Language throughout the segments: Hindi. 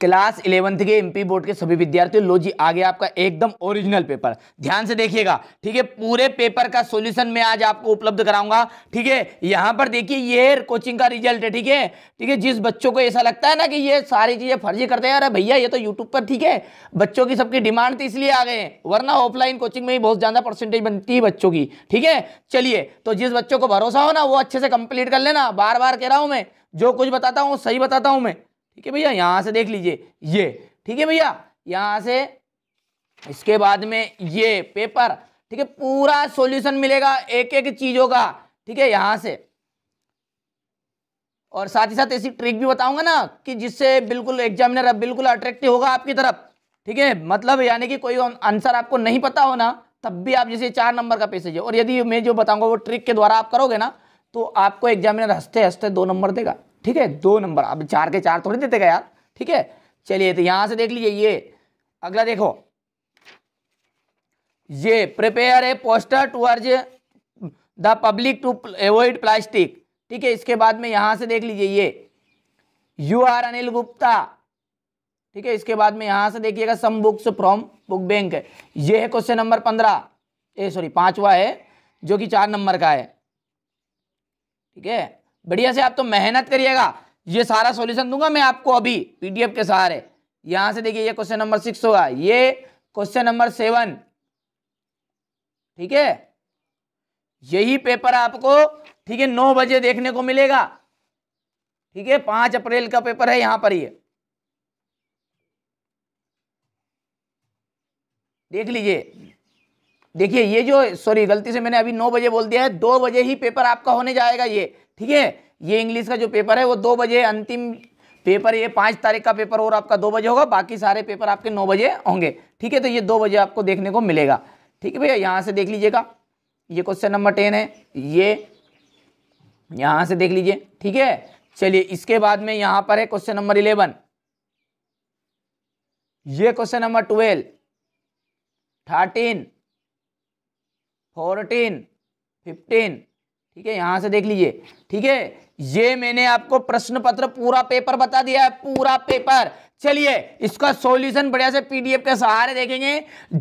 क्लास इलेवंथ के एमपी बोर्ड के सभी विद्यार्थियों लो जी आ गया आपका एकदम ओरिजिनल पेपर ध्यान से देखिएगा ठीक है पूरे पेपर का सॉल्यूशन मैं आज आपको उपलब्ध कराऊंगा ठीक है यहाँ पर देखिए ये कोचिंग का रिजल्ट है ठीक है ठीक है जिस बच्चों को ऐसा लगता है ना कि ये सारी चीज़ें फर्जी करते हैं अरे भैया ये तो यूट्यूब पर ठीक है बच्चों की सबकी डिमांड थी तो इसलिए आ गए वरना ऑफलाइन कोचिंग में ही बहुत ज़्यादा परसेंटेज बनती है बच्चों की ठीक है चलिए तो जिस बच्चों को भरोसा हो ना वो अच्छे से कंप्लीट कर लेना बार बार कह रहा हूँ मैं जो कुछ बताता हूँ सही बताता हूँ मैं ठीक है भैया यहां से देख लीजिए ये ठीक है भैया यहां से इसके बाद में ये पेपर ठीक है पूरा सॉल्यूशन मिलेगा एक एक चीज़ों का ठीक है यहां से और साथ ही साथ ऐसी ट्रिक भी बताऊंगा ना कि जिससे बिल्कुल एग्जामिनर बिल्कुल अट्रैक्टिव होगा आपकी तरफ ठीक है मतलब यानी कि कोई आंसर आपको नहीं पता हो ना तब भी आप जैसे चार नंबर का पैसेज है और यदि मैं जो बताऊंगा वो ट्रिक के द्वारा आप करोगे ना तो आपको एग्जामिनर हंसते हंसते दो नंबर देगा ठीक है दो नंबर अब चार के चार तो थोड़े देते गए यार ठीक है चलिए तो यहां से देख लीजिए ये अगला देखो ये prepare a poster towards the public to avoid plastic ठीक है इसके बाद में यहां से देख लीजिए ये यू आर अनिल गुप्ता ठीक है इसके बाद में यहां से देखिएगा some books from book bank ये है क्वेश्चन नंबर पंद्रह ए सॉरी पांचवा है जो कि चार नंबर का है ठीक है बढ़िया से आप तो मेहनत करिएगा ये सारा सॉल्यूशन दूंगा मैं आपको अभी पीडीएफ के सहारे यहां से देखिए ये क्वेश्चन नंबर सिक्स होगा ये क्वेश्चन नंबर सेवन ठीक है यही पेपर आपको ठीक है नौ बजे देखने को मिलेगा ठीक है पांच अप्रैल का पेपर है यहां पर ये देख लीजिए देखिए ये जो सॉरी गलती से मैंने अभी नौ बजे बोल दिया है दो बजे ही पेपर आपका होने जाएगा ये ठीक है ये इंग्लिश का जो पेपर है वो दो बजे अंतिम पेपर ये पाँच तारीख का पेपर और आपका दो बजे होगा बाकी सारे पेपर आपके नौ बजे होंगे ठीक है तो ये दो बजे आपको देखने को मिलेगा ठीक है भैया यहाँ से देख लीजिएगा ये क्वेश्चन नंबर टेन है ये यहाँ से देख लीजिए ठीक है चलिए इसके बाद में यहाँ पर है क्वेश्चन नंबर इलेवन ये question number twelve thirteen fourteen fifteen ठीक है यहां से देख लीजिए ठीक है ये मैंने आपको प्रश्न पत्र पूरा पेपर बता दिया है पूरा पेपर चलिए इसका सॉल्यूशन बढ़िया से पीडीएफ के सहारे देखेंगे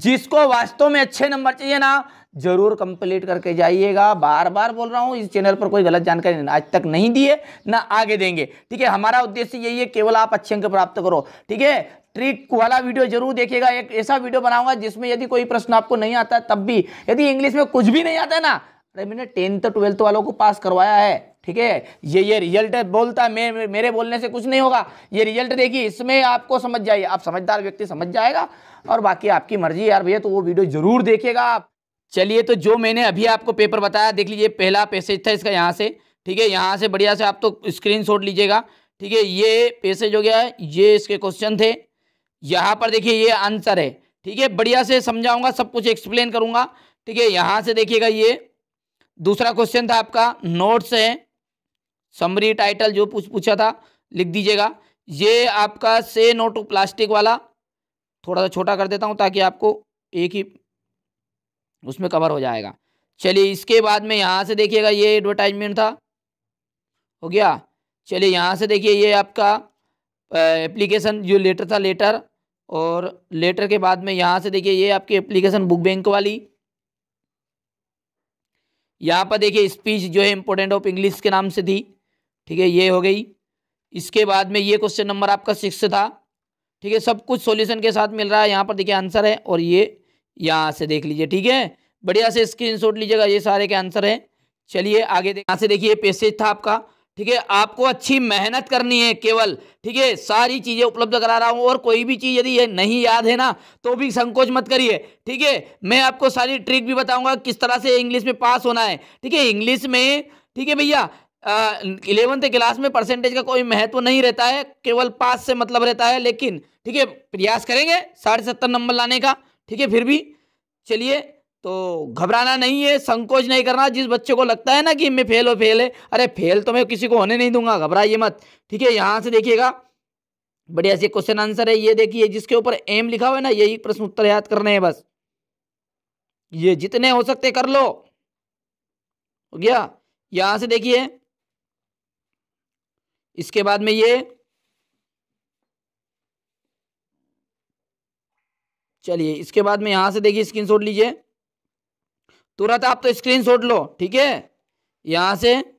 जिसको वास्तव में अच्छे नंबर चाहिए ना जरूर कंप्लीट करके जाइएगा बार बार बोल रहा हूँ इस चैनल पर कोई गलत जानकारी आज तक नहीं दिए ना आगे देंगे ठीक है हमारा उद्देश्य यही है केवल आप अच्छे अंक प्राप्त करो ठीक है ट्रिक वाला वीडियो जरूर देखिएगा एक ऐसा वीडियो बनाऊंगा जिसमें यदि कोई प्रश्न आपको नहीं आता तब भी यदि इंग्लिश में कुछ भी नहीं आता है ना अरे मैंने टेंथ तो ट्वेल्थ वालों को पास करवाया है ठीक है ये ये रिजल्ट बोलता मे, मेरे बोलने से कुछ नहीं होगा ये रिजल्ट देखिए इसमें आपको समझ जाइए आप समझदार व्यक्ति समझ जाएगा और बाकी आपकी मर्जी यार भैया तो वो वीडियो जरूर देखिएगा आप चलिए तो जो मैंने अभी आपको पेपर बताया देख लीजिए पहला पैसेज था इसका यहाँ से ठीक है यहाँ से बढ़िया से आप तो स्क्रीन लीजिएगा ठीक है ये पैसेज हो गया है ये इसके क्वेश्चन थे यहाँ पर देखिए ये आंसर है ठीक है बढ़िया से समझाऊंगा सब कुछ एक्सप्लेन करूँगा ठीक है यहाँ से देखिएगा ये दूसरा क्वेश्चन था आपका नोट्स है समरी टाइटल जो पूछ पूछा था लिख दीजिएगा ये आपका से नो टू प्लास्टिक वाला थोड़ा सा छोटा कर देता हूँ ताकि आपको एक ही उसमें कवर हो जाएगा चलिए इसके बाद में यहाँ से देखिएगा ये एडवर्टाइजमेंट था हो गया चलिए यहाँ से देखिए ये आपका एप्लीकेशन जो लेटर था लेटर और लेटर के बाद में यहाँ से देखिए ये आपकी एप्लीकेशन बुक बैंक वाली यहाँ पर देखिए स्पीच जो है इम्पोर्टेंट ऑफ इंग्लिश के नाम से थी ठीक है ये हो गई इसके बाद में ये क्वेश्चन नंबर आपका सिक्स था ठीक है सब कुछ सॉल्यूशन के साथ मिल रहा है यहाँ पर देखिए आंसर है और ये यहाँ से देख लीजिए ठीक है बढ़िया से स्क्रीन लीजिएगा ये सारे के आंसर है चलिए आगे यहाँ से देखिए पैसेज था आपका ठीक है आपको अच्छी मेहनत करनी है केवल ठीक है सारी चीज़ें उपलब्ध करा रहा हूँ और कोई भी चीज़ यदि ये नहीं याद है ना तो भी संकोच मत करिए ठीक है मैं आपको सारी ट्रिक भी बताऊँगा किस तरह से इंग्लिश में पास होना है ठीक है इंग्लिश में ठीक है भैया इलेवंथ क्लास में परसेंटेज का कोई महत्व नहीं रहता है केवल पास से मतलब रहता है लेकिन ठीक है प्रयास करेंगे साढ़े सत्तर नंबर लाने का ठीक है फिर भी चलिए तो घबराना नहीं है संकोच नहीं करना जिस बच्चे को लगता है ना कि मैं फेल हो फेल है अरे फेल तो मैं किसी को होने नहीं दूंगा घबराइए मत ठीक है यहाँ से देखिएगा बढ़िया से क्वेश्चन आंसर है ये देखिए जिसके ऊपर एम लिखा हुआ है ना यही प्रश्न उत्तर याद करने हैं बस ये जितने हो सकते कर लो हो गया यहां से देखिए इसके बाद में ये चलिए इसके बाद में यहां से देखिए स्क्रीनशॉट लीजिए तुरंत आप तो स्क्रीनशॉट लो ठीक है यहाँ से